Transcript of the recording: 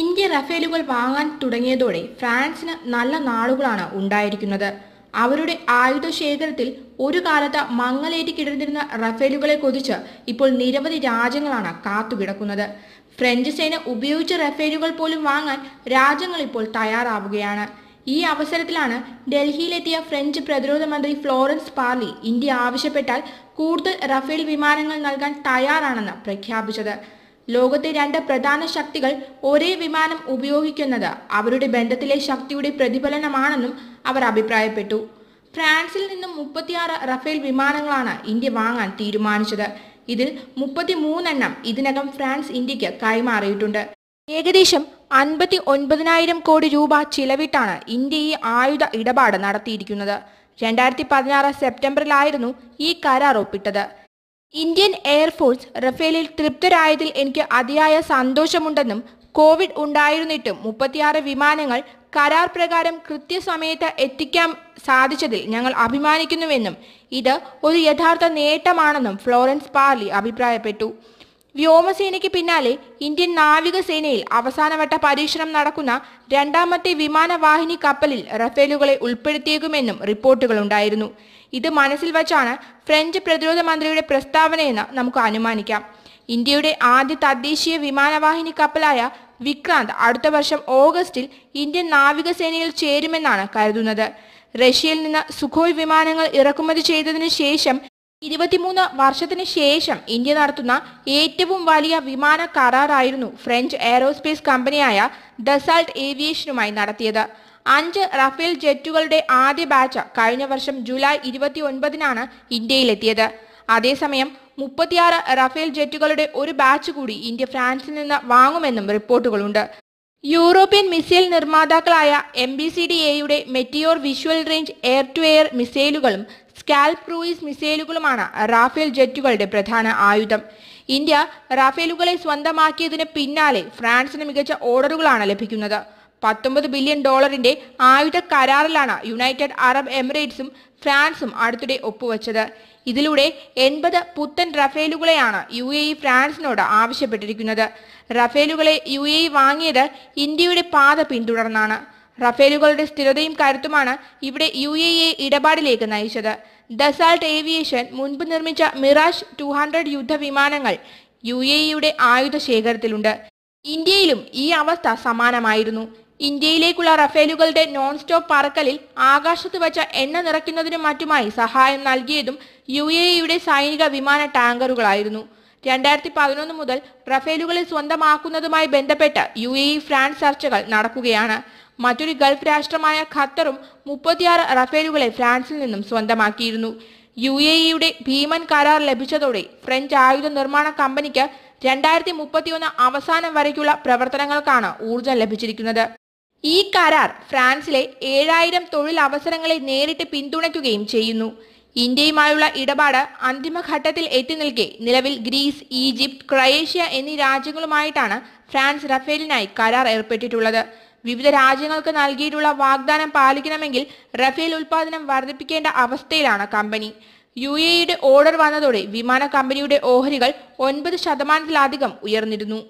India റഫേലുകൾ വാങ്ങാൻ തുടങ്ങിയതോടെ ഫ്രാൻസിന് നല്ല നാളുകളാണ് ഉണ്ടായിരിക്കുന്നത് അവരുടെ ആയുധ ശേഖരത്തിൽ ഒരു കാലത്ത് മങ്ങലേറ്റി കിടന്നിരുന്ന റഫേലുകളെ കൊതിച്ച് ഇപ്പോൾ നിരവധി രാജ്യങ്ങളാണ് കാത്തുകിടക്കുന്നത് ഫ്രഞ്ച് സേന ഉപയോഗിച്ച റഫേലുകൾ പോലും വാങ്ങാൻ രാജ്യങ്ങൾ ഇപ്പോൾ തയ്യാറാവുകയാണ് ഈ അവസരത്തിലാണ് ഡൽഹിയിലെത്തിയ ഫ്രഞ്ച് പ്രതിരോധ മന്ത്രി ഫ്ലോറൻസ് പാർലി ഇന്ത്യ ആവശ്യപ്പെട്ടാൽ കൂടുതൽ റഫേൽ വിമാനങ്ങൾ നൽകാൻ തയ്യാറാണെന്ന് പ്രഖ്യാപിച്ചത് ലോകത്തെ രണ്ട് പ്രധാന ശക്തികൾ ഒരേ വിമാനം ഉപയോഗിക്കുന്നത് അവരുടെ ബന്ധത്തിലെ ശക്തിയുടെ പ്രതിഫലനമാണെന്നും അവർ അഭിപ്രായപ്പെട്ടു ഫ്രാൻസിൽ നിന്നും മുപ്പത്തിയാറ് റഫേൽ വിമാനങ്ങളാണ് ഇന്ത്യ വാങ്ങാൻ തീരുമാനിച്ചത് ഇതിൽ മുപ്പത്തിമൂന്നെണ്ണം ഇതിനകം ഫ്രാൻസ് ഇന്ത്യക്ക് കൈമാറിയിട്ടുണ്ട് ഏകദേശം അൻപത്തി ഒൻപതിനായിരം കോടി രൂപ ചിലവിട്ടാണ് ഇന്ത്യ ഈ ആയുധ ഇടപാട് നടത്തിയിരിക്കുന്നത് രണ്ടായിരത്തി പതിനാറ് സെപ്റ്റംബറിലായിരുന്നു ഈ കരാർ ഒപ്പിട്ടത് ഇന്ത്യൻ എയർഫോഴ്സ് റഫേലിൽ തൃപ്തരായതിൽ എനിക്ക് അതിയായ സന്തോഷമുണ്ടെന്നും കോവിഡ് ഉണ്ടായിരുന്നിട്ടും മുപ്പത്തിയാറ് വിമാനങ്ങൾ കരാർ പ്രകാരം കൃത്യസമയത്ത് എത്തിക്കാൻ സാധിച്ചതിൽ ഞങ്ങൾ അഭിമാനിക്കുന്നുവെന്നും ഇത് ഒരു യഥാർത്ഥ നേട്ടമാണെന്നും ഫ്ലോറൻസ് പാർലി അഭിപ്രായപ്പെട്ടു വ്യോമസേനയ്ക്ക് പിന്നാലെ ഇന്ത്യൻ നാവികസേനയിൽ അവസാനവട്ട പരീക്ഷണം നടക്കുന്ന രണ്ടാമത്തെ വിമാനവാഹിനി കപ്പലിൽ റഫേലുകളെ ഉൾപ്പെടുത്തിയേക്കുമെന്നും റിപ്പോർട്ടുകളുണ്ടായിരുന്നു ഇത് മനസ്സിൽ വച്ചാണ് ഫ്രഞ്ച് പ്രതിരോധ മന്ത്രിയുടെ പ്രസ്താവനയെന്ന് നമുക്ക് അനുമാനിക്കാം ഇന്ത്യയുടെ ആദ്യ തദ്ദേശീയ വിമാനവാഹിനി കപ്പലായ വിക്രാന്ത് അടുത്ത വർഷം ഓഗസ്റ്റിൽ ഇന്ത്യൻ നാവികസേനയിൽ ചേരുമെന്നാണ് കരുതുന്നത് റഷ്യയിൽ നിന്ന് സുഖോയ് വിമാനങ്ങൾ ഇറക്കുമതി ചെയ്തതിനു ശേഷം ഇരുപത്തിമൂന്ന് വർഷത്തിന് ശേഷം ഇന്ത്യ നടത്തുന്ന ഏറ്റവും വലിയ വിമാന കരാറായിരുന്നു ഫ്രഞ്ച് എയറോസ്പേസ് കമ്പനിയായ ദസാൾട്ട് ഏവിയേഷനുമായി നടത്തിയത് അഞ്ച് റഫേൽ ജെറ്റുകളുടെ ആദ്യ ബാച്ച് കഴിഞ്ഞ വർഷം ജൂലൈ ഇരുപത്തി ഒൻപതിനാണ് ഇന്ത്യയിലെത്തിയത് അതേസമയം മുപ്പത്തിയാറ് റഫേൽ ജെറ്റുകളുടെ ഒരു ബാച്ച് കൂടി ഇന്ത്യ ഫ്രാൻസിൽ നിന്ന് വാങ്ങുമെന്നും റിപ്പോർട്ടുകളുണ്ട് യൂറോപ്യൻ മിസൈൽ നിർമ്മാതാക്കളായ എം ബി സി ഡി എയുടെ Meteor visual range air to air മിസൈലുകളും സ്കാൽപ് ക്രൂയിസ് മിസൈലുകളുമാണ് റാഫേൽ ജെറ്റുകളുടെ പ്രധാന ആയുധം ഇന്ത്യ റാഫേലുകളെ സ്വന്തമാക്കിയതിന് പിന്നാലെ ഫ്രാൻസിന് മികച്ച ഓർഡറുകളാണ് ലഭിക്കുന്നത് പത്തൊമ്പത് ബില്യൺ ഡോളറിന്റെ ആയുധ കരാറിലാണ് യുണൈറ്റഡ് അറബ് എമിറേറ്റ്സും ഫ്രാൻസും അടുത്തിടെ ഒപ്പുവച്ചത് ഇതിലൂടെ എൺപത് പുത്തൻ റഫേലുകളെയാണ് യു എ ഇ ഫ്രാൻസിനോട് ആവശ്യപ്പെട്ടിരിക്കുന്നത് റഫേലുകളെ യു എ ഇ വാങ്ങിയത് ഇന്ത്യയുടെ പാത പിന്തുടർന്നാണ് റഫേലുകളുടെ സ്ഥിരതയും കരുത്തുമാണ് ഇവിടെ യു എ എ ഇടപാടിലേക്ക് നയിച്ചത് ദസാൾട്ട് ഏവിയേഷൻ മുൻപ് നിർമ്മിച്ച മിറാഷ് ടു ഹൺഡ്രഡ് യുദ്ധവിമാനങ്ങൾ യു എ ഇയുടെ ആയുധ ശേഖരത്തിലുണ്ട് ഇന്ത്യയിലും ഈ അവസ്ഥ സമാനമായിരുന്നു ഇന്ത്യയിലേക്കുള്ള റഫേലുകളുടെ നോൺ സ്റ്റോപ്പ് പറക്കലിൽ ആകാശത്ത് വച്ച എണ്ണ നിറയ്ക്കുന്നതിനും മറ്റുമായി സഹായം നൽകിയതും യു എ ഇയുടെ സൈനിക വിമാന ടാങ്കറുകളായിരുന്നു രണ്ടായിരത്തി പതിനൊന്ന് മുതൽ റഫേലുകളിൽ സ്വന്തമാക്കുന്നതുമായി ബന്ധപ്പെട്ട് യു എ ഇ ഫ്രാൻസ് ചർച്ചകൾ നടക്കുകയാണ് മറ്റൊരു ഗൾഫ് രാഷ്ട്രമായ ഖത്തറും മുപ്പത്തിയാറ് റഫേലുകളെ ഫ്രാൻസിൽ നിന്നും സ്വന്തമാക്കിയിരുന്നു യു എ ഇയുടെ ഭീമൻ കരാർ ലഭിച്ചതോടെ ഫ്രഞ്ച് ആയുധ നിർമ്മാണ കമ്പനിക്ക് രണ്ടായിരത്തി മുപ്പത്തിയൊന്ന് അവസാനം വരയ്ക്കുള്ള പ്രവർത്തനങ്ങൾക്കാണ് ഊർജം ലഭിച്ചിരിക്കുന്നത് ഈ കരാർ ഫ്രാൻസിലെ ഏഴായിരം തൊഴിൽ അവസരങ്ങളെ നേരിട്ട് പിന്തുണയ്ക്കുകയും ചെയ്യുന്നു ഇന്ത്യയുമായുള്ള ഇടപാട് അന്തിമഘട്ടത്തിൽ എത്തി നിൽക്കെ നിലവിൽ ഗ്രീസ് ഈജിപ്ത് ക്രൊയേഷ്യ എന്നീ രാജ്യങ്ങളുമായിട്ടാണ് ഫ്രാൻസ് റഫേലിനായി കരാർ ഏർപ്പെട്ടിട്ടുള്ളത് വിവിധ രാജ്യങ്ങൾക്ക് നൽകിയിട്ടുള്ള വാഗ്ദാനം പാലിക്കണമെങ്കിൽ റഫേൽ ഉൽപാദനം വർദ്ധിപ്പിക്കേണ്ട അവസ്ഥയിലാണ് കമ്പനി യു എയുടെ ഓർഡർ വന്നതോടെ വിമാന കമ്പനിയുടെ ഓഹരികൾ ഒൻപത് ശതമാനത്തിലധികം ഉയർന്നിരുന്നു